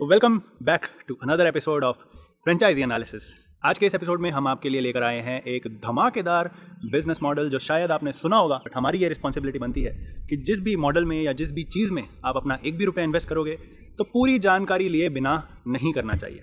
तो welcome back to another episode of franchisee analysis आज के इस एपिसोड में हम आपके लिए लेकर आए हैं एक धमाकेदार बिजनेस मॉडल जो शायद आपने सुना होगा बट हमारी ये रिस्पॉन्सिबिलिटी बनती है कि जिस भी मॉडल में या जिस भी चीज़ में आप अपना एक भी रुपया इन्वेस्ट करोगे तो पूरी जानकारी लिए बिना नहीं करना चाहिए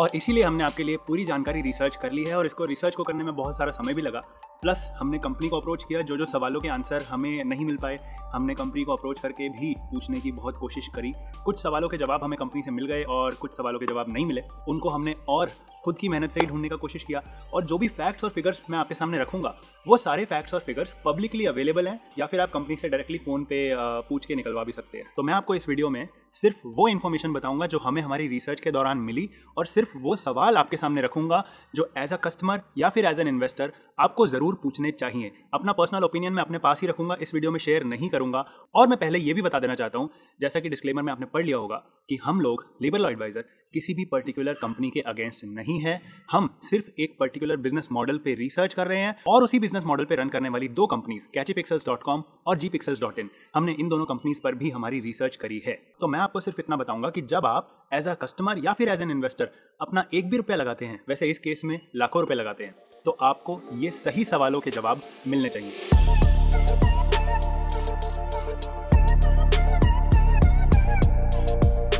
और इसीलिए हमने आपके लिए पूरी जानकारी रिसर्च कर ली है और इसको रिसर्च को करने में बहुत सारा समय भी लगा प्लस हमने कंपनी को अप्रोच किया जो जो सवालों के आंसर हमें नहीं मिल पाए हमने कंपनी को अप्रोच करके भी पूछने की बहुत कोशिश करी कुछ सवालों के जवाब हमें कंपनी से मिल गए और कुछ सवालों के जवाब नहीं मिले उनको हमने और खुद की मेहनत से ही ढूंढने का कोशिश किया और जो भी फैक्ट्स और फिगर्स मैं आपके सामने रखूंगा वो सारे फैक्ट्स और फिगर्स पब्लिकली अवेलेबल हैं या फिर आप कंपनी से डायरेक्टली फ़ोन पे पूछ के निकलवा भी सकते हैं तो मैं आपको इस वीडियो में सिर्फ वो इन्फॉर्मेशन बताऊंगा जो हमें हमारी रिसर्च के दौरान मिली और सिर्फ वो सवाल आपके सामने रखूंगा जो एज अ कस्टमर या फिर एज एन इन्वेस्टर आपको ज़रूर ज़रूर पूछने चाहिए अपना पर्सनल ओपिनियन मैं अपने पास ही रखूंगा इस वीडियो में शेयर नहीं करूंगा और मैं पहले यह भी बता देना चाहता हूं जैसा कि डिस्क्लेमर में आपने पढ़ लिया होगा कि हम लोग लॉ एडवाइज़र किसी भी पर्टिकुलर कंपनी के अगेंस्ट नहीं है हम सिर्फ एक पर्टिकुलर बिजनेस मॉडल पे रिसर्च कर रहे हैं और उसी बिजनेस मॉडल पे रन करने वाली दो कंपनीज कैची डॉट कॉम और जी पिक्सल्स डॉट इन हमने इन दोनों कंपनीज पर भी हमारी रिसर्च करी है तो मैं आपको सिर्फ इतना बताऊंगा कि जब आप एज अ कस्टमर या फिर एज एन इन्वेस्टर अपना एक भी रुपया लगाते हैं वैसे इस केस में लाखों रुपये लगाते हैं तो आपको ये सही सवालों के जवाब मिलने चाहिए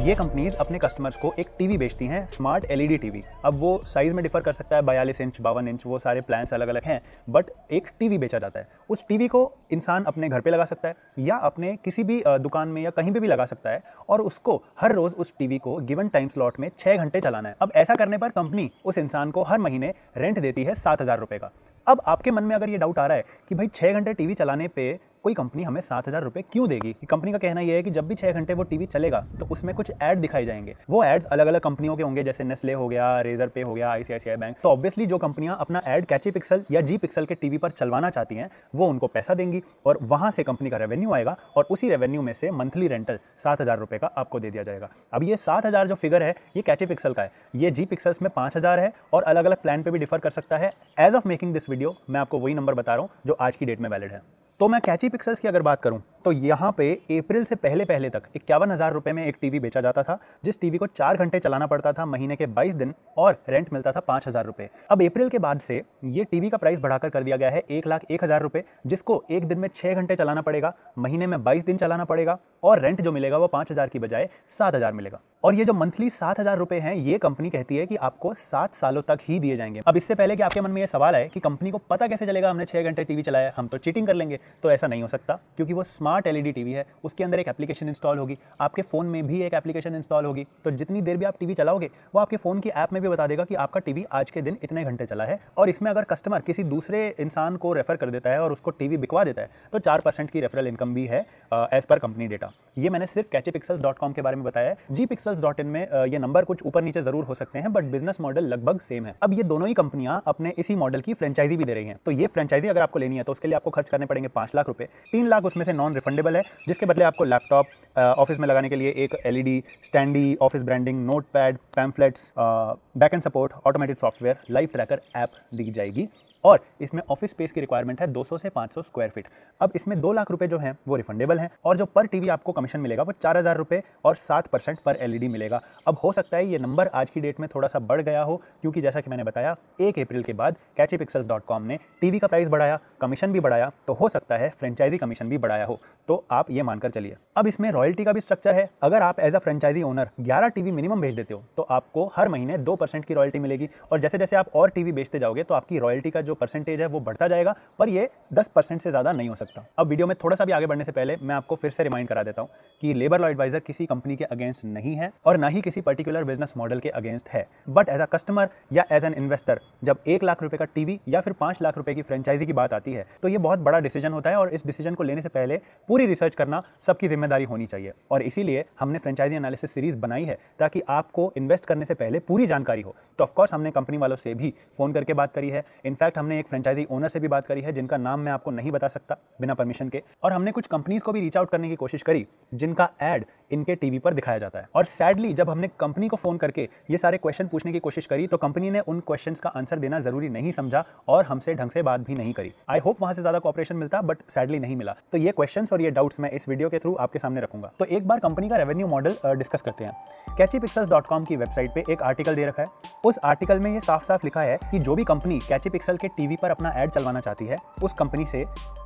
ये कंपनीज अपने कस्टमर्स को एक टीवी बेचती हैं स्मार्ट एलईडी टीवी अब वो साइज़ में डिफर कर सकता है बयालीस इंच बावन इंच वो सारे प्लान्स अलग अलग हैं बट एक टीवी बेचा जाता है उस टीवी को इंसान अपने घर पे लगा सकता है या अपने किसी भी दुकान में या कहीं पर भी लगा सकता है और उसको हर रोज़ उस टीवी को गिवन टाइम स्लॉट में छः घंटे चलाना है अब ऐसा करने पर कंपनी उस इंसान को हर महीने रेंट देती है सात हज़ार रुपये का अब आपके मन में अगर ये डाउट आ रहा है कि भाई छः घंटे टीवी चलाने पे कोई कंपनी हमें सात हज़ार रुपये क्यों देगी कंपनी का कहना यह है कि जब भी छह घंटे वो टीवी चलेगा तो उसमें कुछ ऐड दिखाई जाएंगे वो एड्स अलग अलग कंपनियों के होंगे जैसे नेस्ले हो गया रेजर पे हो गया आईसीआईसीआई बैंक तो ऑब्वियसली जो कंपनियां अपना एड कैची पिक्सल या जी पिक्सल के टीवी पर चलवाना चाहती हैं वो उनको पैसा देंगी और वहां से कंपनी का रेवेन्यू आएगा और उसी रेवेन्यू में से मंथली रेंटल सात हज़ार रुपये का आपको दे दिया जाएगा अब ये सात हज़ार जो फिगर है ये कैची पिक्सल का है ये जी पिक्सल्स में पांच हज़ार है और अलग अलग प्लान पर भी डिफर कर सकता है as of making this video मैं आपको वही नंबर बता रहा हूँ जो आज की डेट में वैलिड है तो मैं कैची पिक्सल्स की अगर बात करूँ तो यहाँ पे अप्रैल से पहले पहले तक इक्यावन हज़ार रुपये में एक टीवी बेचा जाता था जिस टीवी को चार घंटे चलाना पड़ता था महीने के 22 दिन और रेंट मिलता था पाँच हज़ार रुपये अब अप्रैल के बाद से ये टीवी का प्राइस बढ़ाकर कर दिया गया है एक लाख एक हज़ार रुपये जिसको एक दिन में छः घंटे चलाना पड़ेगा महीने में बाईस दिन चलाना पड़ेगा और रेंट जो मिलेगा वो पाँच की बजाय सात मिलेगा और ये जो मंथली सात हज़ार रुपये हैं ये कंपनी कहती है कि आपको सात सालों तक ही दिए जाएंगे अब इससे पहले कि आपके मन में ये सवाल है कि कंपनी को पता कैसे चलेगा हमने छः घंटे टीवी चलाया हम तो चीटिंग कर लेंगे तो ऐसा नहीं हो सकता क्योंकि वो स्मार्ट स्मार्ट एलईडी टीवी है उसके अंदर एक एप्लीकेशन इंस्टॉल होगी आपके फ़ोन में भी एक एप्लीकेशन इंस्टॉल होगी तो जितनी देर भी आप टीवी चलाओगे वो आपके फ़ोन की ऐप में भी बता देगा कि आपका टीवी आज के दिन इतने घंटे चला है और इसमें अगर कस्टमर किसी दूसरे इंसान को रेफ़र कर देता है और उसको टीवी बिकवा देता है तो चार की रेफरल इनकम भी है एज़ पर कंपनी डेटा ये मैंने सिर्फ कैचे के बारे में बताया जी पिक्सल्स डॉट इन में ये नंबर कुछ ऊपर नीचे ज़रूर हो सकते हैं बट बिजनेस मॉडल लगभग सेम है अब ये दोनों ही कंपनियां अपने इसी मॉडल की फ्रेंचाइजी भी दे रही हैं तो ये फ्रेंचाइजी अगर आपको लेनी है तो उसके लिए आपको खर्च करने पड़ेंगे पाँच लाख रुपये तीन लाख उसमें से नॉन रिफंडेबल है जिसके बदले आपको लैपटॉप ऑफिस में लगाने के लिए एक LED standee office branding notepad pamphlets back end support automated software life tracker app दी जाएगी और इसमें ऑफिस स्पेस की रिक्वायरमेंट है 200 से 500 स्क्वायर फीट अब इसमें दो लाख रुपए जो है वो रिफंडेबल है और जो पर टीवी आपको कमीशन मिलेगा वो चार हज़ार रुपये और सात परसेंट पर एलईडी मिलेगा अब हो सकता है ये नंबर आज की डेट में थोड़ा सा बढ़ गया हो क्योंकि जैसा कि मैंने बताया एक अप्रैल के बाद कैची पिक्सल्स डॉट कॉम ने टीवी का प्राइस बढ़ाया कमीशन भी बढ़ाया तो हो सकता है फ्रेंचाइजी कमीशन भी बढ़ाया हो तो आप ये मानकर चलिए अब इसमें रॉयल्टी का भी स्ट्रक्चर है अगर आप एज अ फ्रेंचाइजी ओनर ग्यारह टीवी मिनिमम भेज देते हो तो आपको हर महीने दो परसेंट की रॉयल्टी मिलेगी और जैसे जैसे आप और टीवी बेचते जाओगे तो आपकी रॉयल्टी का जो जो परसेंटेज है वो बढ़ता जाएगा पर ये दस परसेंट से ज़्यादा नहीं हो सकता अब वीडियो में थोड़ा सा भी आगे बढ़ने से पहले मैं आपको फिर से रिमाइंड करा देता हूँ कि लेबर लॉ एडवाइजर किसी कंपनी के अगेंस्ट नहीं है और ना ही किसी पर्टिकुलर बिजनेस मॉडल के अगेंस्ट है बट एज अ कस्टमर या एज एन इन्वेस्टर जब एक लाख रुपये का टी या फिर पाँच लाख रुपये की फ्रेंचाइजी की बात आती है तो ये बहुत बड़ा डिसीजन होता है और इस डिसीजन को लेने से पहले पूरी रिसर्च करना सबकी जिम्मेदारी होनी चाहिए और इसीलिए हमने फ्रेंचाइजी एनालिसिस सीरीज बनाई है ताकि आपको इन्वेस्ट करने से पहले पूरी जानकारी हो तो ऑफकोर्स हमने कंपनी वालों से भी फ़ोन करके बात करी है इनफैक्ट हमने एक फ्रेंचाइजी ओनर से भी बात करी है जिनका नाम मैं आपको नहीं बता सकता बिना परमिशन के और हमने कुछ कंपनीज को भी रीच आउट करने की कोशिश करी जिनका एड इनके टीवी पर दिखाया जाता है और सैडली जब हमने कंपनी को फ़ोन करके ये सारे क्वेश्चन पूछने की कोशिश करी तो कंपनी ने उन क्वेश्चन का आंसर देना ज़रूरी नहीं समझा और हमसे ढंग से बात भी नहीं करी आई होप वहां से ज़्यादा कॉपरेशन मिलता बट सैडली नहीं मिला तो ये क्वेश्चन और ये डाउट्स मैं इस वीडियो के थ्रू आपके सामने रखूंगा तो एक बार कंपनी का रेवेन्यू मॉडल डिस्कस करते हैं कैची पिक्सल्स की वेबसाइट पर एक आर्टिकल दे रखा है उस आर्टिकल में ये साफ साफ लिखा है कि जो भी कंपनी कैची पिक्सल के टीवी पर अपना ऐड चलवाना चाहती है उस कंपनी से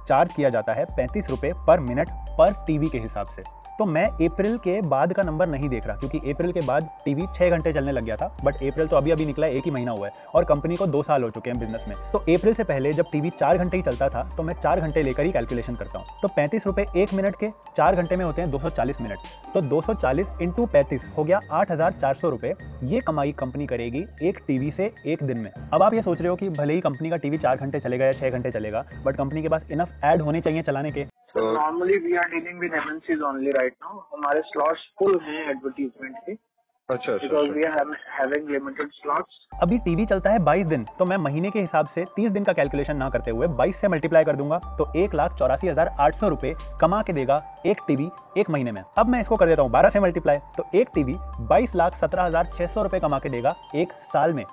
चार्ज किया जाता है पैंतीस रुपये पर मिनट पर टीवी के हिसाब से तो मैं अप्रैल के बाद का नंबर नहीं देख रहा क्योंकि अप्रैल के बाद टीवी छह घंटे चलने लग गया था बट अप्रैल तो अभी अभी निकला एक ही महीना हुआ है और कंपनी को दो साल हो चुके हैं बिजनेस में तो अप्रैल से पहले जब टीवी चार घंटे ही चलता था तो मैं चार घंटे लेकर ही कैलकुलेशन करता हूँ तो पैंतीस रुपए एक मिनट के चार घंटे में होते हैं दो मिनट तो दो सौ चालीस इंटू पैंतीस हो गया आठ हजार चार सौ रुपये ये कमाई कंपनी करेगी एक टीवी से एक दिन में अब आप ये सोच रहे हो कि भले ही कंपनी का टीवी चार घंटे चलेगा या छह घंटे चलेगा बट कंपनी के पास इनफ एड होने चाहिए चलाने के normally we are dealing with MNCs only right now हमारे स्लॉट्स फुल हैं एडवर्टीजमेंट के अच्छा, अच्छा, अच्छा। अभी टीवी चलता है 22 दिन तो मैं महीने के हिसाब से 30 दिन का कैलकुलेशन ना करते हुए 22 से मल्टीप्लाई कर दूंगा तो एक लाख चौरासी हजार आठ सौ रूपए कमा के देगा एक टीवी एक महीने में अब मैं इसको कर देता हूँ 12 से मल्टीप्लाई तो एक टीवी बाईस लाख सत्रह हजार छह सौ रूपए कमा के देगा एक साल में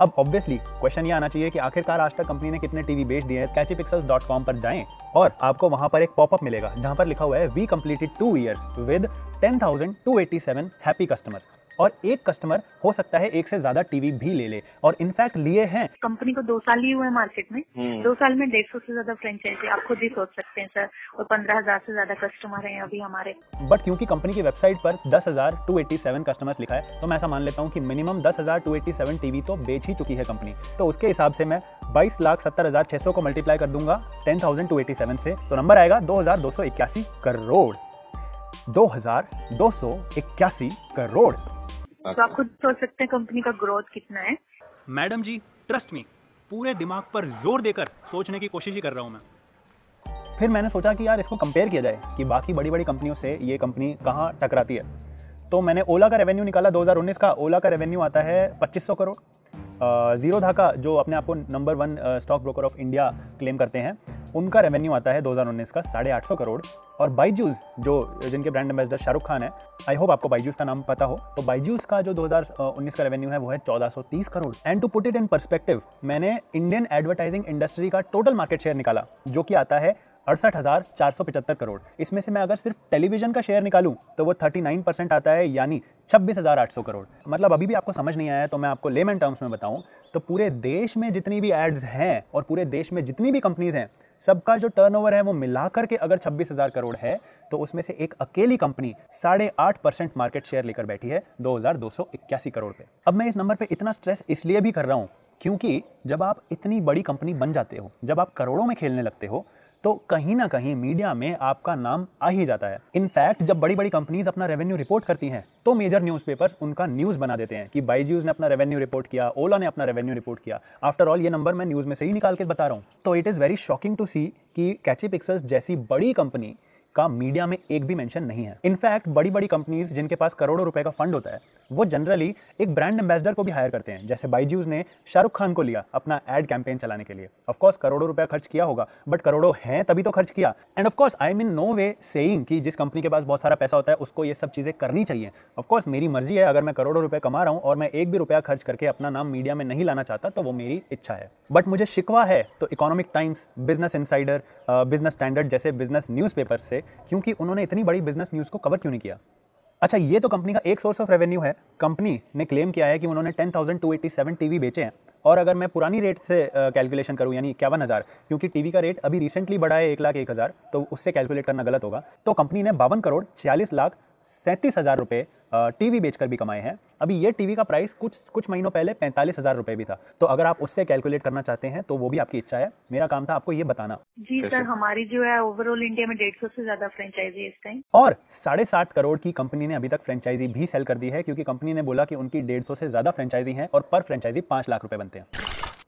अब ऑब्वियसली क्वेश्चन ये आना चाहिए कि आखिरकार आज तक कंपनी ने कितने टीवी बेच दिए हैं कैची पर जाएं और आपको वहां पर एक पॉपअप मिलेगा जहां पर लिखा हुआ है we completed two years with ten thousand two eighty seven happy customers और एक कस्टमर हो सकता है एक से ज्यादा टीवी भी ले ले और इनफैक्ट लिए हैं कंपनी को दो साल ही हुए मार्केट में हम्म। दो साल में डेढ़ सौ से ज्यादा फ्रेंचाइजी आप खुद ही सोच सकते हैं सर और पंद्रह हजार से ज्यादा कस्टमर हैं अभी हमारे बट क्योंकि कंपनी की वेबसाइट पर दस हजार टू एटी सेवन कस्टमर्स लिखा है तो मैं ऐसा मान लेता हूँ की मिनिमम दस हजार टू एटी सेवन टीवी तो बेच पहुंच ही चुकी है कंपनी तो उसके हिसाब से मैं बाईस लाख सत्तर हज़ार छह सौ को मल्टीप्लाई कर दूंगा ten thousand two eighty seven से तो नंबर आएगा दो हज़ार दो सौ इक्यासी करोड़ दो हज़ार दो सौ इक्यासी करोड़ तो आप खुद सोच सकते हैं कंपनी का ग्रोथ कितना है मैडम जी ट्रस्ट मी पूरे दिमाग पर जोर देकर सोचने की कोशिश ही कर रहा हूँ मैं फिर मैंने सोचा कि यार इसको कंपेयर किया जाए कि बाकी बड़ी बड़ी कंपनियों से ये कंपनी कहाँ टकराती है तो मैंने ओला का रेवेन्यू निकाला 2019 का ओला का रेवेन्यू आता है 2500 करोड़ ज़ीरो धाका जो अपने आप को number one stock broker of India claim करते हैं उनका रेवेन्यू आता है 2019 का साढ़े आठ सौ करोड़ और बाईजूज जो जिनके ब्रांड एम्बेसडर शाहरुख खान है आई होप आपको बाईजूस का नाम पता हो तो बाईजूज का जो 2019 का रेवेन्यू है वो है 1430 crore and to put it in perspective मैंने इंडियन एडवर्टाइजिंग इंडस्ट्री का टोटल मार्केट शेयर निकाला जो कि आता है अड़सठ हज़ार चार सौ पचहत्तर करोड़ इसमें से मैं अगर सिर्फ टेलीविजन का शेयर निकालूं तो वो थर्टी नाइन परसेंट आता है यानी छब्बीस हज़ार आठ सौ करोड़ मतलब अभी भी आपको समझ नहीं आया तो मैं आपको लेमन टर्म्स में बताऊं तो पूरे देश में जितनी भी एड्स हैं और पूरे देश में जितनी भी कंपनीज़ हैं सबका जो टर्नओवर है वो मिला करके अगर छब्बीस हज़ार करोड़ है तो उसमें से एक अकेली कंपनी साढ़े आठ परसेंट मार्केट शेयर लेकर बैठी है दो हज़ार दो सौ इक्यासी करोड़ पे अब मैं इस नंबर पे इतना स्ट्रेस इसलिए भी कर रहा हूँ क्योंकि जब आप इतनी बड़ी कंपनी बन जाते हो जब आप करोड़ों में खेलने लगते हो तो कहीं ना कहीं मीडिया में आपका नाम आ ही जाता है इनफैक्ट जब बड़ी बड़ी कंपनीज अपना रेवेन्यू रिपोर्ट करती हैं तो मेजर न्यूज़पेपर्स उनका न्यूज़ बना देते हैं कि बाईजूज ने अपना रेवेन्यू रिपोर्ट किया ओला ने अपना रेवेन्यू रिपोर्ट किया आफ्टर ऑल ये नंबर मैं न्यूज़ में से ही निकाल के बता रहा हूँ तो it is very shocking to see कि कैची पिक्सल्स जैसी बड़ी कंपनी का मीडिया में एक भी मेंशन नहीं है इनफैक्ट बड़ी बड़ी कंपनीज जिनके पास करोड़ों रुपए का फंड होता है वो जनरली एक ब्रांड एम्बेसडर को भी हायर करते हैं जैसे बाईजूज ने शाहरुख खान को लिया अपना एड कैंपेन चलाने के लिए ऑफकोर्स करोड़ों रुपया खर्च किया होगा बट करोड़ों हैं तभी तो खर्च किया and of course I mean no way saying कि जिस कंपनी के पास बहुत सारा पैसा होता है उसको ये सब चीज़ें करनी चाहिए ऑफकोर्स मेरी मर्जी है अगर मैं करोड़ों रुपये कमा रहा हूँ और मैं एक भी रुपया खर्च करके अपना नाम मीडिया में नहीं लाना चाहता तो वो मेरी इच्छा है बट मुझे शिकवा है तो इकोनॉमिक टाइम्स बिजनेस इनसाइडर बिजनेस स्टैंडर्ड जैसे बिजनेस न्यूज़पेपर से क्योंकि उन्होंने इतनी बड़ी बिजनेस न्यूज़ को कवर क्यों नहीं किया अच्छा ये तो कंपनी का एक सोर्स ऑफ रेवेन्यू है कंपनी ने क्लेम किया है कि उन्होंने ten thousand two eighty seven T V बेचे हैं और अगर मैं पुरानी रेट से कैलकुलेशन uh, करूँ यानी इक्यावन हज़ार क्योंकि टीवी का रेट अभी रिसेंटली बढ़ा है एक लाख एक हज़ार तो उससे कैलकुलेट करना गलत होगा तो कंपनी ने बावन करोड़ छियालीस लाख सैंतीस हज़ार रुपये टीवी बेचकर भी कमाए हैं अभी ये टीवी का प्राइस कुछ कुछ महीनों पहले पैंतालीस हज़ार रुपये भी था तो अगर आप उससे कैलकुलेट करना चाहते हैं तो वो भी आपकी इच्छा है मेरा काम था आपको ये बताना जी सर हमारी जो है ओवरऑल इंडिया में डेढ़ सौ से ज्यादा फ्रेंचाइजी इस टाइम और साढ़े सात करोड़ की कंपनी ने अभी तक फ्रेंचाइजी भी सेल कर दी है क्योंकि कंपनी ने बोला कि उनकी डेढ़ सौ से ज्यादा फ्रेंचाइजी है और पर फ्रेंचाइजी पाँच लाख रुपए बनते हैं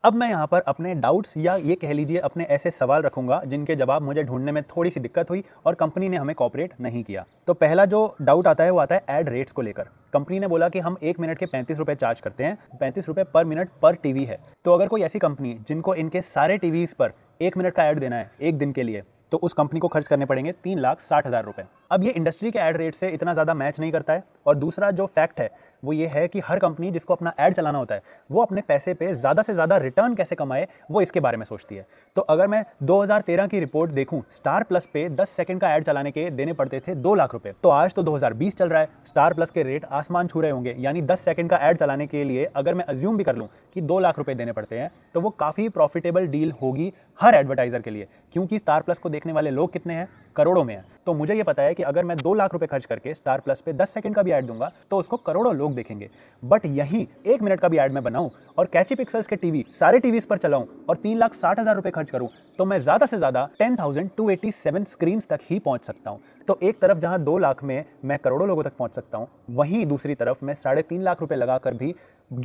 अब मैं यहाँ पर अपने डाउट्स या ये कह लीजिए अपने ऐसे सवाल रखूँगा जिनके जवाब मुझे ढूंढने में थोड़ी सी दिक्कत हुई और कंपनी ने हमें कॉपरेट नहीं किया तो पहला जो डाउट आता है वो आता है एड रेट्स को लेकर कंपनी ने बोला कि हम एक मिनट के पैंतीस रुपये चार्ज करते हैं पैंतीस रुपये पर मिनट पर टीवी है तो अगर कोई ऐसी कंपनी जिनको इनके सारे टीवी पर एक मिनट का ऐड देना है एक दिन के लिए तो उस कंपनी को खर्च करने पड़ेंगे तीन लाख साठ हज़ार रुपये अब ये इंडस्ट्री के ऐड रेट से इतना ज़्यादा मैच नहीं करता है और दूसरा जो फैक्ट है वो ये है कि हर कंपनी जिसको अपना ऐड चलाना होता है वो अपने पैसे पे ज़्यादा से ज़्यादा रिटर्न कैसे कमाए वो इसके बारे में सोचती है तो अगर मैं 2013 की रिपोर्ट देखूं स्टार प्लस पे 10 सेकंड का ऐड चलाने के देने पड़ते थे दो लाख रुपए तो आज तो 2020 चल रहा है स्टार प्लस के रेट आसमान छू रहे होंगे यानी दस सेकेंड का ऐड चलाने के लिए अगर मैं अज्यूम भी कर लूँ कि दो लाख रुपये देने पड़ते हैं तो वो काफ़ी प्रॉफिटेबल डील होगी हर एडवर्टाइज़र के लिए क्योंकि स्टार प्लस को देखने वाले लोग कितने हैं करोड़ों में हैं तो मुझे ये पता है कि अगर मैं दो लाख रुपये खर्च करके स्टार प्लस पे दस सेकंड का भी ऐड दूंगा तो उसको करोड़ों लोग देखेंगे बट यहीं एक मिनट का भी ऐड मैं बनाऊं और कैची पिक्सल्स के टीवी सारे टीवी पर चलाऊं और तीन लाख साठ हज़ार रुपए खर्च करूं तो मैं ज़्यादा से ज़्यादा ten thousand two eighty seven screen तक ही पहुंच सकता हूं तो एक तरफ जहां दो लाख में मैं करोड़ों लोगों तक पहुंच सकता हूं वहीं दूसरी तरफ मैं साढ़े तीन लाख रुपए लगाकर भी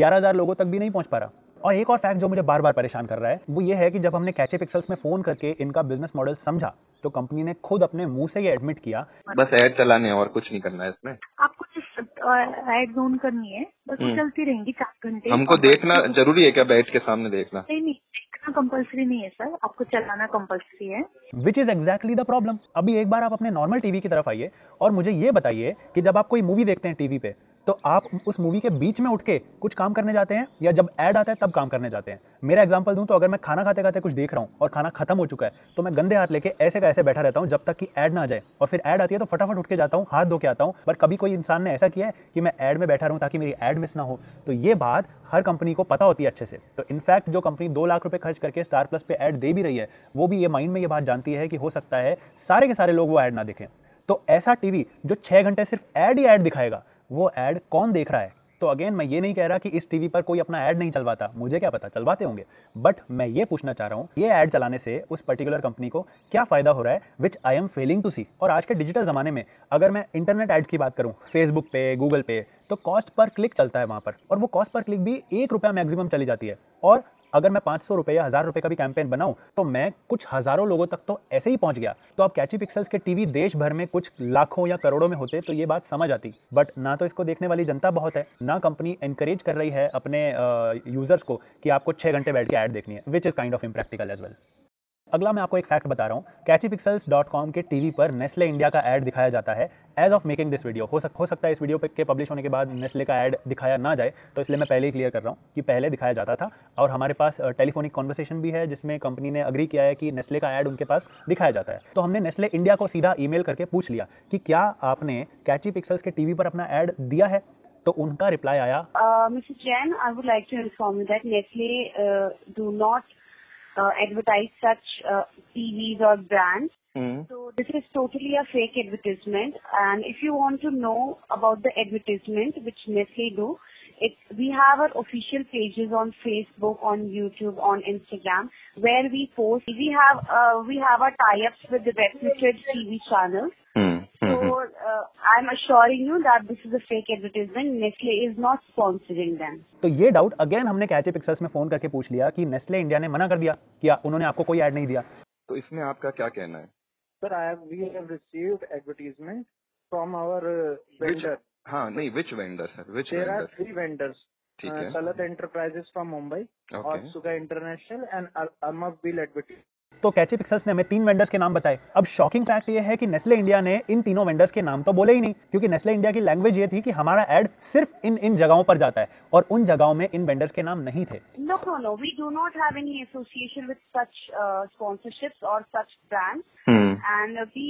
ग्यारह हज़ार लोगों तक भी नहीं पहुंच पा रहा और एक और फैक्ट जो मुझे बार बार परेशान कर रहा है वो ये है कि जब हमने कैचे पिक्सल्स में फ़ोन करके इनका बिजनेस मॉडल समझा तो कंपनी ने खुद अपने मुंह से ये एडमिट किया बस ऐड चलाने और कुछ नहीं करना है इसमें आप कुछ एड जोन करनी है बस हम्म। चलती रहेंगी चार घंटे हमको देखना जरूरी है क्या बैठ के सामने देखना नहीं नहीं कंपलसरी नहीं है सर आपको चलाना कंपलसरी है which is exactly the problem अभी एक बार आप अपने नॉर्मल टीवी की तरफ आइए और मुझे ये बताइए कि जब आप कोई मूवी देखते हैं टीवी पे तो आप उस मूवी के बीच में उठ के कुछ काम करने जाते हैं या जब ऐड आता है तब काम करने जाते हैं मेरा एग्जाम्पल दूँ तो अगर मैं खाना खाते खाते कुछ देख रहा हूँ और खाना खत्म हो चुका है तो मैं गंदे हाथ लेके ऐसे का ऐसे बैठा रहता हूँ जब तक कि ऐड ना जाए और फिर ऐड आती है तो फटाफट उठ के जाता हूँ हाथ धो के आता हूँ पर कभी कोई इंसान ने ऐसा किया है कि मैं ऐड में बैठा रहूँ ताकि मेरी ऐड मिस ना हो तो ये बात हर कंपनी को पता होती है अच्छे से तो इनफैक्ट जो कंपनी दो लाख रुपये खर्च करके स्टार प्लस पर ऐड दे भी रही है वो भी ये माइंड में ये बात जानती है कि हो सकता है सारे के सारे लोग वो ऐड ना देखें तो ऐसा टीवी जो छः घंटे सिर्फ ऐड ही ऐड दिखाएगा वो ऐड कौन देख रहा है तो अगेन मैं ये नहीं कह रहा कि इस टीवी पर कोई अपना ऐड नहीं चलवाता मुझे क्या पता चलवाते होंगे बट मैं ये पूछना चाह रहा हूँ ये ऐड चलाने से उस पर्टिकुलर कंपनी को क्या फ़ायदा हो रहा है which I am failing to see और आज के डिजिटल ज़माने में अगर मैं इंटरनेट ऐड्स की बात करूँ फेसबुक पे गूगल पे तो कॉस्ट पर क्लिक चलता है वहाँ पर और वो कॉस्ट पर क्लिक भी एक रुपया मैक्सिमम चली जाती है और अगर मैं पाँच सौ रुपये या हज़ार रुपये का भी कैंपेन बनाऊँ तो मैं कुछ हज़ारों लोगों तक तो ऐसे ही पहुंच गया तो आप कैची पिक्सल्स के टीवी देश भर में कुछ लाखों या करोड़ों में होते तो ये बात समझ आती बट ना तो इसको देखने वाली जनता बहुत है ना कंपनी इंकरेज कर रही है अपने यूज़र्स को कि आपको छः घंटे बैठ के ऐड देखनी है which is kind of impractical as well अगला मैं आपको एक फैक्ट बता रहा हूँ कैची डॉट कॉम के टीवी पर नेस्ले इंडिया का एड दिखाया जाता है as of making this video हो सक हो सकता है इस वीडियो के पब्लिश होने के बाद नेस्ले का एड दिखाया ना जाए तो इसलिए मैं पहले ही क्लियर कर रहा हूँ कि पहले दिखाया जाता था और हमारे पास टेलीफोनिक कॉन्वर्सेशन भी है जिसमें कंपनी ने अग्री किया है कि नेस्ले का एड उनके पास दिखाया जाता है तो हमने नेस्ले इंडिया को सीधा ई करके पूछ लिया कि क्या आपने कैची पिक्सल्स के टीवी पर अपना एड दिया है तो उनका रिप्लाई आया Mr Jain I would like to inform that Nestle do not Uh, advertise such uh, TVs or brands. Mm. So this is totally a fake advertisement. And if you want to know about the advertisement which Nestle do, It's, we have our official pages on Facebook, on YouTube, on Instagram, where we post. We have uh, we have our tie-ups with the reputed TV channels. Mm. hmm So uh, I'm assuring you that this is a fake advertisement. Nestle is not sponsoring them. तो ये doubt again हमने Catchy Pixels में phone करके पूछ लिया कि Nestle India ने मना कर दिया कि उन्होंने आपको कोई ऐड नहीं दिया तो इसमें आपका क्या कहना है sir I have we have received advertisement from our vendor हाँ नहीं विच वेंडर uh, है which there are three vendors सलत एंटरप्राइजेस फ्रॉम मुंबई और सुगा इंटरनेशनल एंड अरमव बिल एडवर्टीज तो कैची पिक्सल्स ने हमें तीन वेंडर्स के नाम बताए अब शॉकिंग फैक्ट ये है कि नेस्ले इंडिया ने इन तीनों वेंडर्स के नाम तो बोले ही नहीं क्योंकि नेस्ले इंडिया की लैंग्वेज ये थी कि हमारा एड सिर्फ इन इन जगहों पर जाता है और उन जगहों में इन वेंडर्स के नाम नहीं थे No, no, no. We do not have any association with such uh, sponsorships or such brands. Hmm. And uh, we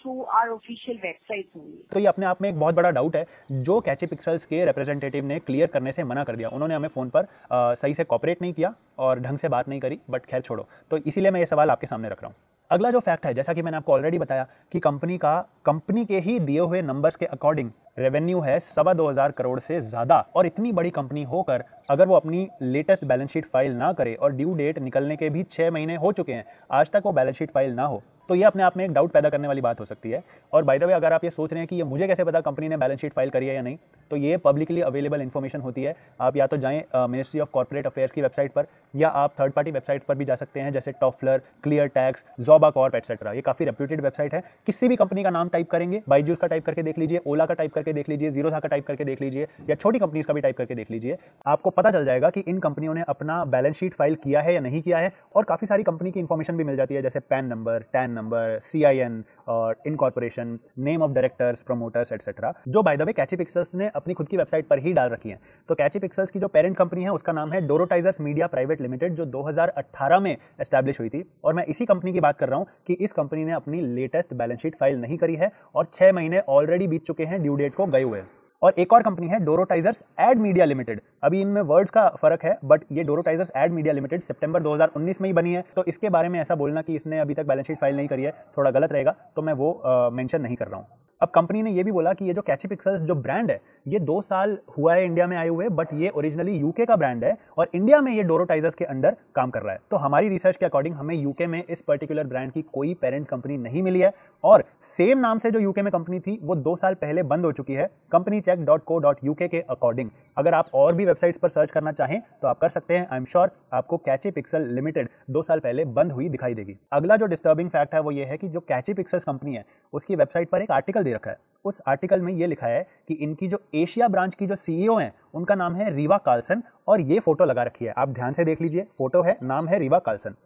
through our official website होंगी तो ये अपने आप में एक बहुत बड़ा डाउट है जो कैचे पिक्सल्स के रिप्रेजेंटेटिव ने क्लियर करने से मना कर दिया उन्होंने हमें फ़ोन पर आ, सही से कॉपरेट नहीं किया और ढंग से बात नहीं करी बट खैर छोड़ो तो इसीलिए मैं ये सवाल आपके सामने रख रहा हूँ अगला जो फैक्ट है जैसा कि मैंने आपको ऑलरेडी बताया कि कंपनी का कंपनी के ही दिए हुए नंबर्स के अकॉर्डिंग रेवेन्यू है सवा दो हज़ार करोड़ से ज़्यादा और इतनी बड़ी कंपनी होकर अगर वो अपनी लेटेस्ट बैलेंस शीट फाइल ना करे और ड्यू डेट निकलने के भी छः महीने हो चुके हैं आज तक वो बैलेंस शीट फाइल ना हो तो ये अपने आप में एक डाउट पैदा करने वाली बात हो सकती है और बाय द वे अगर आप ये सोच रहे हैं कि ये मुझे कैसे पता कंपनी ने बैलेंस शीट फाइल करी है या नहीं तो ये पब्लिकली अवेलेबल इन्फॉर्मेशन होती है आप या तो जाएँ मिनिस्ट्री ऑफ कॉर्पोरेट अफेयर्स की वेबसाइट पर या आप थर्ड पार्टी वेबसाइट्स पर भी जा सकते हैं जैसे टॉफलर क्लियर टैक्स जॉबा कॉर्प एक्सेट्रा ये काफ़ी रेप्यूटेड वेबसाइट है किसी भी कंपनी का नाम टाइप करेंगे बाई का टाइप करके देख लीजिए ओला का टाइप करके देख लीजिए जीरो का टाइप करके देख लीजिए या छोटी कंपनीज का भी टाइप करके देख लीजिए आपको पता चल जाएगा कि इन कंपनियों ने अपना बैलेंस शीट फाइल किया है या नहीं किया है और काफ़ी सारी कंपनी की इन्फॉर्मेशन भी मिल जाती है जैसे PAN number TAN number C I N और incorporation name of directors promoters etcetera जो by the way Catchy Pixels ने अपनी खुद की वेबसाइट पर ही डाल रखी है तो कैची पिक्सल्स की जो पेरेंट कंपनी है उसका नाम है डोरोटाइजर्स मीडिया प्राइवेट लिमिटेड जो 2018 में एस्टैब्लिश हुई थी और मैं इसी कंपनी की बात कर रहा हूँ कि इस कंपनी ने अपनी लेटेस्ट बैलेंस शीट फाइल नहीं करी है और छः महीने ऑलरेडी बीत चुके हैं ड्यू डेट को गए हुए और एक और कंपनी है डोरोटाइजर्स एड मीडिया लिमिटेड अभी इनमें वर्ड्स का फर्क है बट ये डोरोटाइजर्स एड मीडिया लिमिटेड सितंबर 2019 में ही बनी है तो इसके बारे में ऐसा बोलना कि इसने अभी तक बैलेंस शीट फाइल नहीं करी है थोड़ा गलत रहेगा तो मैं वो मैंशन नहीं कर रहा हूँ अब कंपनी ने ये भी बोला कि ये जो कैची पिक्सल्स जो ब्रांड है ये दो साल हुआ है इंडिया में आए हुए बट ये ओरिजिनली यूके का ब्रांड है और इंडिया में ये डोरोटाइजर्स के अंडर काम कर रहा है तो हमारी रिसर्च के अकॉर्डिंग हमें यूके में इस पर्टिकुलर ब्रांड की कोई पेरेंट कंपनी नहीं मिली है और सेम नाम से जो यूके में कंपनी थी वो दो साल पहले बंद हो चुकी है Company Check dot co dot UK के अकॉर्डिंग अगर आप और भी वेबसाइट्स पर सर्च करना चाहें तो आप कर सकते हैं आई एम श्योर आपको कैची पिक्सल लिमिटेड दो साल पहले बंद हुई दिखाई देगी अगला जो डिस्टर्बिंग फैक्ट है वो ये है कि जो कैची पिक्सल्स कंपनी है उसकी वेबसाइट पर एक आर्टिकल दे रखा है उस आर्टिकल में ये लिखा है कि इनकी जो एशिया ब्रांच की जो सीईओ हैं उनका नाम है रीवा कार्लसन और ये फोटो लगा रखी है आप ध्यान से देख लीजिए फोटो है नाम है रीवा कार्लसन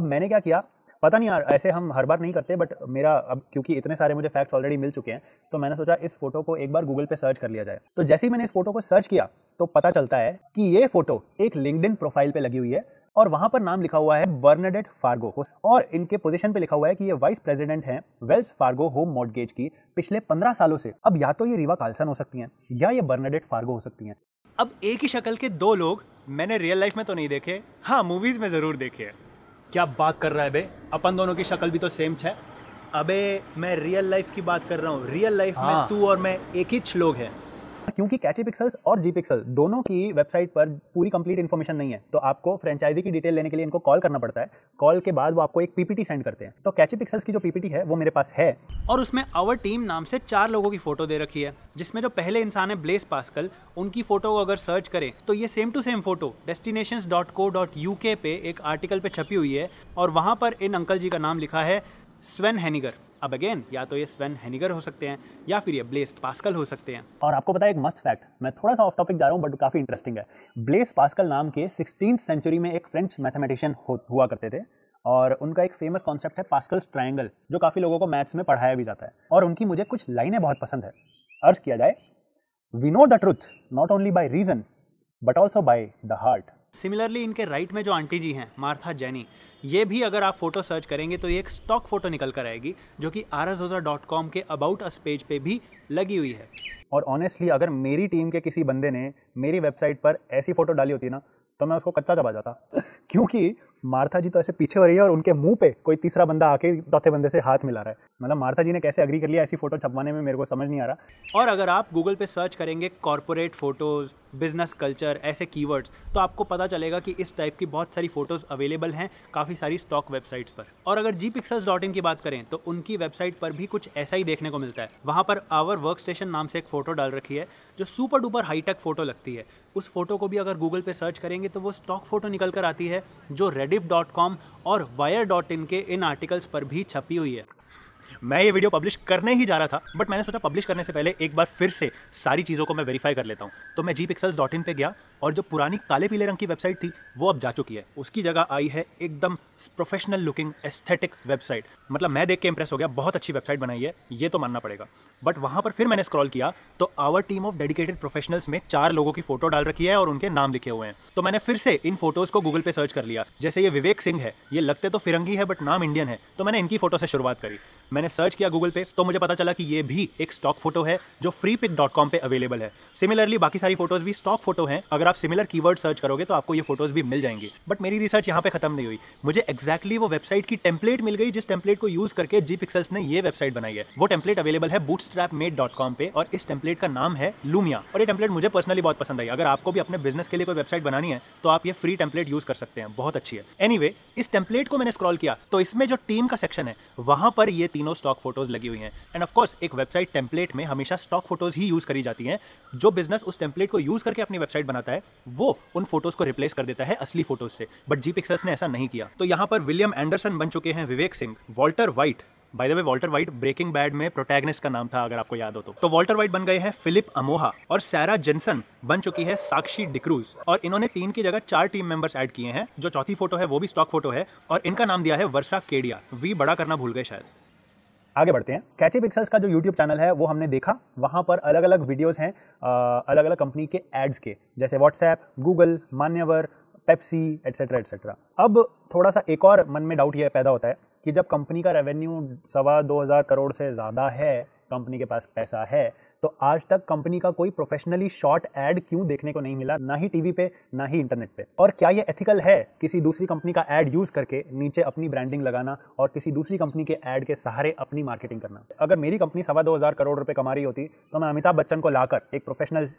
अब मैंने क्या किया पता नहीं यार ऐसे हम हर बार नहीं करते बट मेरा अब क्योंकि इतने सारे मुझे फैक्ट्स ऑलरेडी मिल चुके हैं तो मैंने सोचा इस फोटो को एक बार गूगल पे सर्च कर लिया जाए तो जैसे ही मैंने इस फोटो को सर्च किया तो पता चलता है कि ये फोटो एक लिंकड प्रोफाइल पे लगी हुई है और वहां पर नाम लिखा हुआ है बर्नाडेट फार्गो और इनके पोजीशन पे लिखा हुआ है कि ये वाइस प्रेसिडेंट हैं वेल्स फार्गो होम मॉडगेज की पिछले पंद्रह सालों से अब या तो ये रीवा कार्लसन हो सकती हैं या ये बर्नाडेट फार्गो हो सकती हैं अब एक ही शक्ल के दो लोग मैंने रियल लाइफ में तो नहीं देखे हाँ मूवीज में ज़रूर देखे है क्या बात कर रहा है बे अपन दोनों की शक्ल भी तो सेम छ अबे मैं रियल लाइफ की बात कर रहा हूँ रियल लाइफ हाँ। में तू और मैं एक ही लोग हैं क्योंकि कैचे पिक्सल्स और जी पिक्सल दोनों की वेबसाइट पर पूरी कंप्लीट इन्फॉर्मेशन नहीं है तो आपको फ्रेंचाइजी की डिटेल लेने के लिए इनको कॉल करना पड़ता है कॉल के बाद वो आपको एक पीपीटी सेंड करते हैं तो कैचे पिक्सल्स की जो पीपीटी है वो मेरे पास है और उसमें आवर टीम नाम से चार लोगों की फोटो दे रखी है जिसमें जो पहले इंसान है ब्लेस पासकल उनकी फोटो को अगर सर्च करें तो ये same to same photo destination dot co dot U K पे एक आर्टिकल पे छपी हुई है और वहाँ पर इन अंकल जी का नाम लिखा है स्वेन हैनिगर अब अगेन या तो ये स्वेन हेनिगर हो सकते हैं या फिर ये ब्लेस पास्कल हो सकते हैं और आपको पता है एक मस्त फैक्ट मैं थोड़ा सा ऑफ टॉपिक जा रहा हूँ बट काफ़ी इंटरेस्टिंग है ब्लेस पास्कल नाम के सिक्सटीन सेंचुरी में एक फ्रेंच मैथमेटिशियन हुआ करते थे और उनका एक फेमस कॉन्सेप्ट है पास्कल्स ट्राइंगल जो काफ़ी लोगों को मैथ्स में पढ़ाया भी जाता है और उनकी मुझे कुछ लाइनें बहुत पसंद है अर्ज किया जाए we know the truth not only by reason but also by the heart similarly इनके राइट में जो आंटी जी हैं मार्था जैनी ये भी अगर आप फोटो सर्च करेंगे तो ये एक स्टॉक फोटो निकल कर आएगी जो कि आर के अबाउट अस पेज पे भी लगी हुई है और ऑनेस्टली अगर मेरी टीम के किसी बंदे ने मेरी वेबसाइट पर ऐसी फ़ोटो डाली होती ना तो मैं उसको कच्चा चबा जाता क्योंकि मार्था जी तो ऐसे पीछे हो रही है और उनके मुंह पे कोई तीसरा बंदा आके चौथे बंदे से हाथ मिला रहा है मतलब मार्था जी ने कैसे अग्री कर लिया ऐसी फोटो छपवाने में मेरे को समझ नहीं आ रहा और अगर आप गूगल पे सर्च करेंगे कॉरपोरेट फोटोज़ बिजनेस कल्चर ऐसे कीवर्ड्स तो आपको पता चलेगा कि इस टाइप की बहुत सारी फोटोज़ अवेलेबल हैं काफ़ी सारी स्टॉक वेबसाइट्स पर और अगर जी पिक्सल्स डॉट इन की बात करें तो उनकी वेबसाइट पर भी कुछ ऐसा ही देखने को मिलता है वहाँ पर आवर वर्क स्टेशन नाम से एक फ़ोटो डाल रखी है जो सुपर डुपर हाईटेक फ़ोटो लगती है उस फोटो को भी अगर गूगल पे सर्च करेंगे तो वो स्टॉक फ़ोटो निकल कर आती है जो रेडिफ डॉट कॉम और वायर डॉट इन के इन आर्टिकल्स पर भी छपी हुई है मैं ये वीडियो पब्लिश करने ही जा रहा था बट मैंने सोचा पब्लिश करने से पहले एक बार फिर से सारी चीज़ों को मैं वेरीफाई कर लेता हूँ तो मैं जी पिक्सल्स डॉट इन पर गया और जो पुरानी काले पीले रंग की वेबसाइट थी वो अब जा चुकी है उसकी जगह आई है एकदम प्रोफेशनल लुकिंग एस्थेटिक वेबसाइट मतलब मैं देख के इंप्रेस हो गया बहुत अच्छी वेबसाइट बनाई है ये तो मानना पड़ेगा बट वहाँ पर फिर मैंने स्क्रॉल किया तो our team of dedicated professionals में चार लोगों की फोटो डाल रखी है और उनके नाम लिखे हुए हैं तो मैंने फिर से इन फोटोज़ को गूगल पे सर्च कर लिया जैसे ये विवेक सिंह है ये लगते तो फिरंगी है बट नाम इंडियन है तो मैंने इनकी फोटो से शुरुआत करी मैंने सर्च किया गूगल पे तो मुझे पता चला कि ये भी एक स्टॉक फोटो है जो फ्री पिक डॉट कॉम पर अवेलेबल है सिमिलरली बाकी सारी फोटोज़ भी स्टॉक फोटो हैं अगर आप सिमिलर कीवर्ड सर्च करोगे तो आपको ये फोटोज भी मिल जाएंगे बट मेरी रिसर्च यहाँ पे खत्म नहीं हुई मुझे एक्जैक्टली वो वेबसाइट की टेम्पलेट मिल गई जिस टेम्पलेट को यूज करके जी पिक्सल्स ने ये वेबसाइट बनाई है वो टेम्पलेट अवेलेबल है बूट पे और इस टेम्पलेट का नाम है लूमिया और ये टेम्पलेट मुझे पर्सनली बहुत पसंद आई अगर आपको भी अपने बिजनेस के लिए कोई वेबसाइट बनानी है तो आप ये फ्री टेम्पलेट यूज कर सकते हैं बहुत अच्छी है एनी anyway, इस टेम्पलेट को मैंने स्क्रॉल किया तो इसमें जो टीम का सेक्शन है वहां पर ये तीनों स्टॉक फोटोज लगी हुई है एंड ऑफकोर्स एक वेबसाइट टेम्पलेट में हमेशा स्टॉक फोटोज ही यूज करी जाती है जो बिजनेस उस टेम्पलेट को यूज करके अपनी वेबसाइट बनाता है है वो उन फोटोज को रिप्लेस कर देता है असली फोटोज से बट जी पिक्सल्स ने ऐसा नहीं किया तो यहाँ पर विलियम एंडरसन बन चुके हैं Vivek Singh Walter White by the way Walter White Breaking Bad में प्रोटैगनिस्ट का नाम था अगर आपको याद हो तो तो वॉल्टर वाइट बन गए हैं फिलिप अमोहा और सैरा जेंसन बन चुकी है साक्षी डिक्रूज और इन्होंने तीन की जगह चार टीम मेंबर्स ऐड किए हैं जो चौथी फोटो है वो भी स्टॉक फोटो है और इनका नाम दिया है वर्षा केडिया वी बड़ा करना भूल गए शायद आगे बढ़ते हैं कैची पिक्सल्स का जो यूट्यूब चैनल है वो हमने देखा वहाँ पर अलग अलग वीडियोस हैं अलग अलग कंपनी के एड्स के जैसे WhatsApp Google Manyavar Pepsi etcetera etcetera अब थोड़ा सा एक और मन में डाउट ये पैदा होता है कि जब कंपनी का रेवेन्यू सवा दो हज़ार करोड़ से ज़्यादा है कंपनी के पास पैसा है तो आज तक कंपनी का कोई प्रोफेशनली शॉर्ट एड क्यों देखने को नहीं मिला ना ही टीवी पे ना ही इंटरनेट पे और क्या ये एथिकल है किसी दूसरी कंपनी का एड यूज करके नीचे अपनी ब्रांडिंग लगाना और किसी दूसरी कंपनी के एड के सहारे अपनी मार्केटिंग करना अगर मेरी कंपनी सवा दो हज़ार करोड़ रुपये कमा रही होती तो मैं अमिताभ बच्चन को लाकर एक प्रोफेशनल एड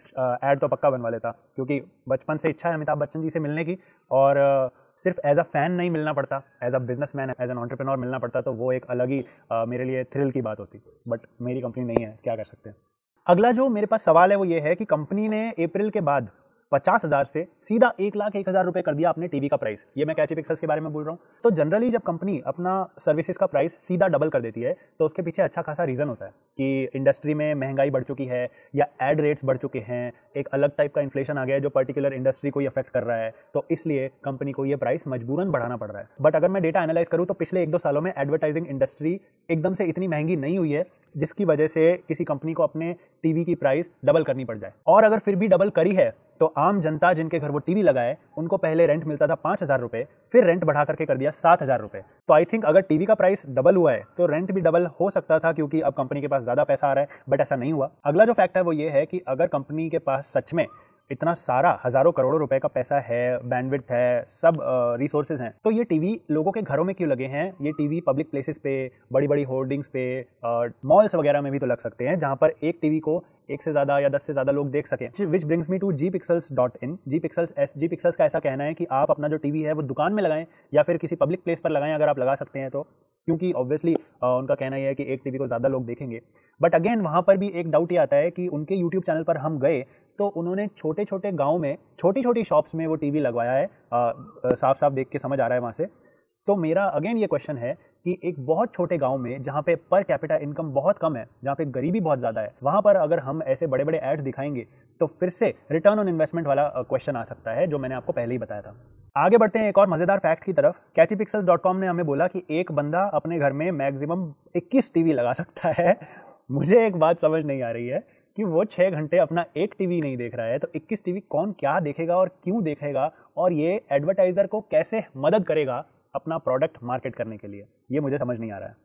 uh, तो पक्का बनवा लेता क्योंकि बचपन से इच्छा है अमिताभ बच्चन जी से मिलने की और uh, सिर्फ एज अ फैन नहीं मिलना पड़ता as a businessman as an entrepreneur मिलना पड़ता तो वो एक अलग ही uh, मेरे लिए थ्रिल की बात होती बट मेरी कंपनी नहीं है क्या कर सकते हैं अगला जो मेरे पास सवाल है वो ये है कि कंपनी ने अप्रैल के बाद पचास हज़ार से सीधा एक लाख एक हज़ार रुपये कर दिया अपने टीवी का प्राइस ये मैं कैची पिक्सल्स के बारे में बोल रहा हूँ तो जनरली जब कंपनी अपना सर्विसेज का प्राइस सीधा डबल कर देती है तो उसके पीछे अच्छा खासा रीज़न होता है कि इंडस्ट्री में महंगाई बढ़ चुकी है या एड रेट्स बढ़ चुके हैं एक अलग टाइप का इन्फ्लेशन आ गया है जो पर्टिकुलर इंडस्ट्री को ही अफेक्ट कर रहा है तो इसलिए कंपनी को ये प्राइस मजबूरन बढ़ाना पड़ रहा है बट अगर मैं डेटा एनालाइज करूँ तो पिछले एक दो सालों में एडवर्टाइजिंग इंडस्ट्री एकदम से इतनी महंगी नहीं हुई है जिसकी वजह से किसी कंपनी को अपने टीवी की प्राइस डबल करनी पड़ जाए और अगर फिर भी डबल करी है तो आम जनता जिनके घर वो टीवी लगाए उनको पहले रेंट मिलता था पाँच हज़ार रुपये फिर रेंट बढ़ा करके कर दिया सात हज़ार रुपये तो आई थिंक अगर टीवी का प्राइस डबल हुआ है तो रेंट भी डबल हो सकता था क्योंकि अब कंपनी के पास ज़्यादा पैसा आ रहा है बट ऐसा नहीं हुआ अगला जो फैक्ट है वो ये है कि अगर कंपनी के पास सच में इतना सारा हज़ारों करोड़ों रुपए का पैसा है बैंडविड्थ है सब रिसोर्सेज uh, हैं तो ये टीवी लोगों के घरों में क्यों लगे हैं ये टीवी पब्लिक प्लेसेस पे बड़ी बड़ी होर्डिंग्स पे मॉल्स uh, वगैरह में भी तो लग सकते हैं जहाँ पर एक टीवी को एक से ज़्यादा या दस से ज़्यादा लोग देख सकें which brings me to G Pixels dot in G Pixels S G Pixels का ऐसा कहना है कि आप अपना जो टीवी है वो दुकान में लगाएं या फिर किसी पब्लिक प्लेस पर लगाएं अगर आप लगा सकते हैं तो क्योंकि ऑब्वियसली उनका कहना यह है कि एक टीवी को ज़्यादा लोग देखेंगे बट अगेन वहाँ पर भी एक डाउट ये आता है कि उनके यूट्यूब चैनल पर हम गए तो उन्होंने छोटे छोटे गाँव में छोटी छोटी शॉप्स में वो टी लगवाया है साफ साफ देख के समझ आ रहा है वहाँ से तो मेरा अगेन ये क्वेश्चन है कि एक बहुत छोटे गांव में जहां पे पर कैपिटा इनकम बहुत कम है जहाँ पे गरीबी बहुत ज़्यादा है वहां पर अगर हम ऐसे बड़े बड़े एड्स दिखाएंगे तो फिर से रिटर्न ऑन इन्वेस्टमेंट वाला क्वेश्चन आ सकता है जो मैंने आपको पहले ही बताया था आगे बढ़ते हैं एक और मज़ेदार फैक्ट की तरफ कैची ने हमें बोला कि एक बंदा अपने घर में मैक्सिमम इक्कीस टी लगा सकता है मुझे एक बात समझ नहीं आ रही है कि वो छः घंटे अपना एक टीवी नहीं देख रहा है तो 21 टीवी कौन क्या देखेगा और क्यों देखेगा और ये एडवर्टाइज़र को कैसे मदद करेगा अपना प्रोडक्ट मार्केट करने के लिए ये मुझे समझ नहीं आ रहा है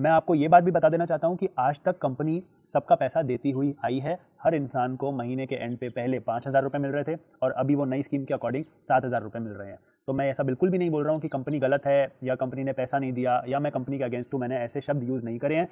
मैं आपको ये बात भी बता देना चाहता हूँ कि आज तक कंपनी सबका पैसा देती हुई आई है हर इंसान को महीने के एंड पे पहले पाँच हज़ार रुपये मिल रहे थे और अभी वो नई स्कीम के अकॉर्डिंग सात हज़ार रुपये मिल रहे हैं तो मैं ऐसा बिल्कुल भी नहीं बोल रहा हूँ कि कंपनी गलत है या कंपनी ने पैसा नहीं दिया या मैं कंपनी के अगेंस्ट हूँ मैंने ऐसे शब्द यूज़ नहीं करे हैं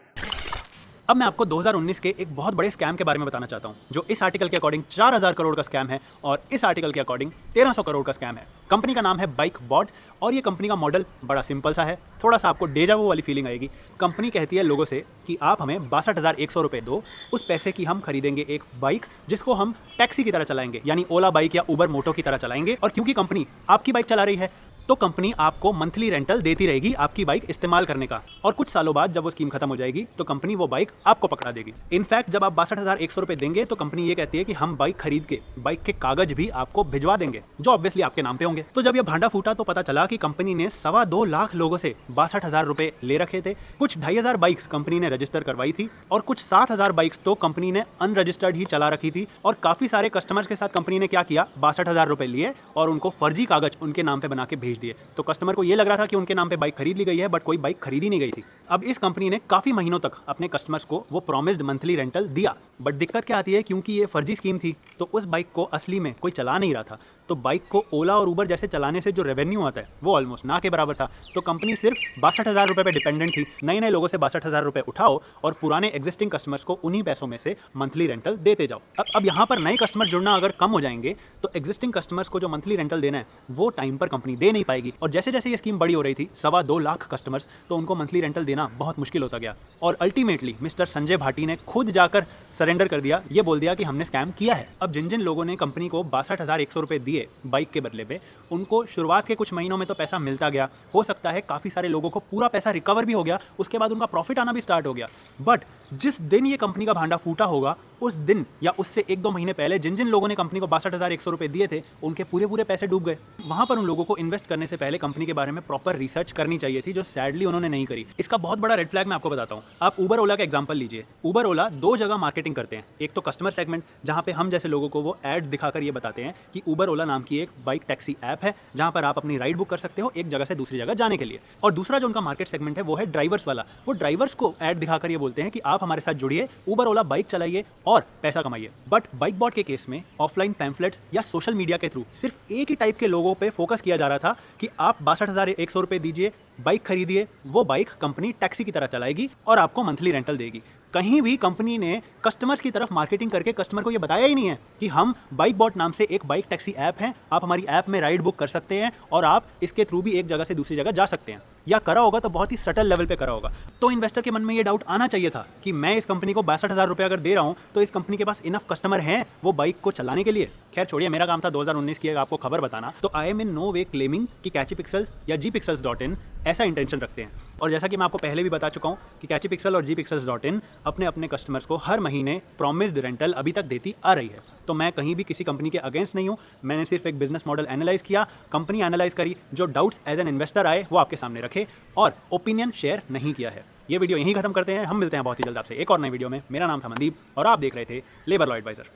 अब मैं आपको 2019 के एक बहुत बड़े स्कैम के बारे में बताना चाहता हूँ जो इस आर्टिकल के अकॉर्डिंग 4000 करोड़ का स्कैम है और इस आर्टिकल के अकॉर्डिंग 1300 करोड़ का स्कैम है कंपनी का नाम है बाइक बॉड और ये कंपनी का मॉडल बड़ा सिंपल सा है थोड़ा सा आपको डेजा वो वाली फीलिंग आएगी कंपनी कहती है लोगों से कि आप हमें बासठ हज़ार दो उस पैसे की हम खरीदेंगे एक बाइक जिसको हम टैक्सी की तरह चलाएंगे यानी ओला बाइक या उबर मोटो की तरह चलाएंगे और क्योंकि कंपनी आपकी बाइक चला रही है तो कंपनी आपको मंथली रेंटल देती रहेगी आपकी बाइक इस्तेमाल करने का और कुछ सालों बाद जब वो स्कीम खत्म हो जाएगी तो कंपनी वो बाइक आपको पकड़ा देगी इनफैक्ट जब आप बासठ हजार एक सौ रुपए देंगे तो कंपनी ये कहती है कि हम बाइक खरीद के बाइक के कागज भी आपको भिजवा देंगे जो ऑब्वियसली आपके नाम पे होंगे तो जब यह भांडा फूटा तो पता चला की कंपनी ने सवा दो लाख लोगों से बासठ हजार रुपए ले रखे थे कुछ ढाई हजार बाइक्स कंपनी ने रजिस्टर करवाई थी और कुछ सात हजार बाइक्स तो कंपनी ने अनरजिस्टर्ड ही चला रखी थी और काफी सारे कस्टमर्स के साथ कंपनी ने क्या किया बासठ हजार रुपए लिए और उनको फर्जी कागज उनके नाम पे बना के भेज बेच दिए तो कस्टमर को ये लग रहा था कि उनके नाम पे बाइक खरीद ली गई है बट कोई बाइक खरीदी नहीं गई थी अब इस कंपनी ने काफ़ी महीनों तक अपने कस्टमर्स को वो प्रोमिस्ड मंथली रेंटल दिया बट दिक्कत क्या आती है क्योंकि ये फर्जी स्कीम थी तो उस बाइक को असली में कोई चला नहीं रहा था तो बाइक को ओला और ऊबर जैसे चलाने से जो रेवेन्यू आता है वो ऑलमोस्ट ना के बराबर था तो कंपनी सिर्फ बासठ हज़ार रुपये पर डिपेंडेंट थी नए नए लोगों से बासठ हज़ार रुपये उठाओ और पुराने एग्जिस्टिंग कस्टमर्स को उन्हीं पैसों में से मंथली रेंटल देते जाओ अब अब यहाँ पर नए कस्टमर जुड़ना अगर कम हो जाएंगे तो एग्जिस्टिंग कस्टमर्स को जो मंथली रेंटल देना है वो टाइम पर कंपनी दे नहीं पाएगी और जैसे जैसे ये स्कीम बड़ी हो रही थी सवा दो लाख कस्टमर्स तो उनको मंथली रेंटल देना बहुत मुश्किल होता गया और अल्टीमेटली मिस्टर संजय भाटी ने खुद जाकर सरेंडर कर दिया ये बोल दिया कि हमने स्कैम किया है अब जिन जिन लोगों ने कंपनी को बासठ हज़ार एक सौ रुपये दिए दिए बाइक के बदले पे उनको शुरुआत के कुछ महीनों में तो पैसा मिलता गया हो सकता है काफ़ी सारे लोगों को पूरा पैसा रिकवर भी हो गया उसके बाद उनका प्रॉफिट आना भी स्टार्ट हो गया बट जिस दिन ये कंपनी का भांडा फूटा होगा उस दिन या उससे एक दो महीने पहले जिन जिन लोगों ने कंपनी को बासठ हज़ार एक सौ रुपए दिए थे उनके पूरे पूरे पैसे डूब गए वहाँ पर उन लोगों को इन्वेस्ट करने से पहले कंपनी के बारे में प्रॉपर रिसर्च करनी चाहिए थी जो सैडली उन्होंने नहीं करी इसका बहुत बड़ा रेड फ्लैग मैं आपको बताता हूँ आप ऊबर ओला का एग्जाम्पल लीजिए ऊबर ओला दो जगह मार्केटिंग करते हैं एक तो कस्टमर सेगमेंट जहाँ पे हम जैसे लोगों को वो एड दिखाकर ये बताते हैं कि ऊबर ओला नाम की एक बाइक टैक्सी ऐप है जहाँ पर आप अपनी राइड बुक कर सकते हो एक जगह से दूसरी जगह जाने के लिए और दूसरा जो उनका मार्केट सेगमेंट है वो है ड्राइवर्स वाला वो ड्राइवर्स को एड दिखाकर ये बोलते हैं कि आप हमारे साथ जुड़िए ऊबर ओला बाइक चलाइए और और पैसा कमाइए बट बाइक बॉट के केस में ऑफलाइन पैम्फलेट्स या सोशल मीडिया के थ्रू सिर्फ एक ही टाइप के लोगों पे फोकस किया जा रहा था कि आप बासठ हज़ार एक सौ रुपए दीजिए बाइक खरीदिए वो बाइक कंपनी टैक्सी की तरह चलाएगी और आपको मंथली रेंटल देगी कहीं भी कंपनी ने कस्टमर्स की तरफ मार्केटिंग करके कस्टमर को ये बताया ही नहीं है कि हम बाइक बॉट नाम से एक बाइक टैक्सी ऐप है आप हमारी ऐप में राइड बुक कर सकते हैं और आप इसके थ्रू भी एक जगह से दूसरी जगह जा सकते हैं या करा होगा तो बहुत ही सटल लेवल पे करा होगा तो इन्वेस्टर के मन में ये डाउट आना चाहिए था कि मैं इस कंपनी को बासठ हज़ार रुपये अगर दे रहा हूँ तो इस कंपनी के पास इनफ कस्टमर हैं वो बाइक को चलाने के लिए खैर छोड़िए मेरा काम था 2019 की अगर आपको खबर बताना तो I am in no way claiming कि कैची पिक्सल्स या जी पिक्सल्स डॉट इन ऐसा इंटेंशन रखते हैं और जैसा कि मैं आपको पहले भी बता चुका हूँ कि कैची पिक्सल और जी पिक्सल्स डॉट इन अपने अपने कस्टमर्स को हर महीने प्रॉमिस्ड रेंटल अभी तक देती आ रही है तो मैं कहीं भी किसी कंपनी के अगेंस्ट नहीं हूँ मैंने सिर्फ एक बिजनेस मॉडल एनालाइज किया कंपनी एनालाइज करी जो डाउट्स एज एन इन्वेस्टर आए वो आपके सामने रखे और ओपिनियन शेयर नहीं किया है ये वीडियो यहीं खत्म करते हैं हम मिलते हैं बहुत ही जल्द आपसे एक और नई वीडियो में मेरा नाम था मंदीप और आप देख रहे थे लेबर लॉ एडवाइजर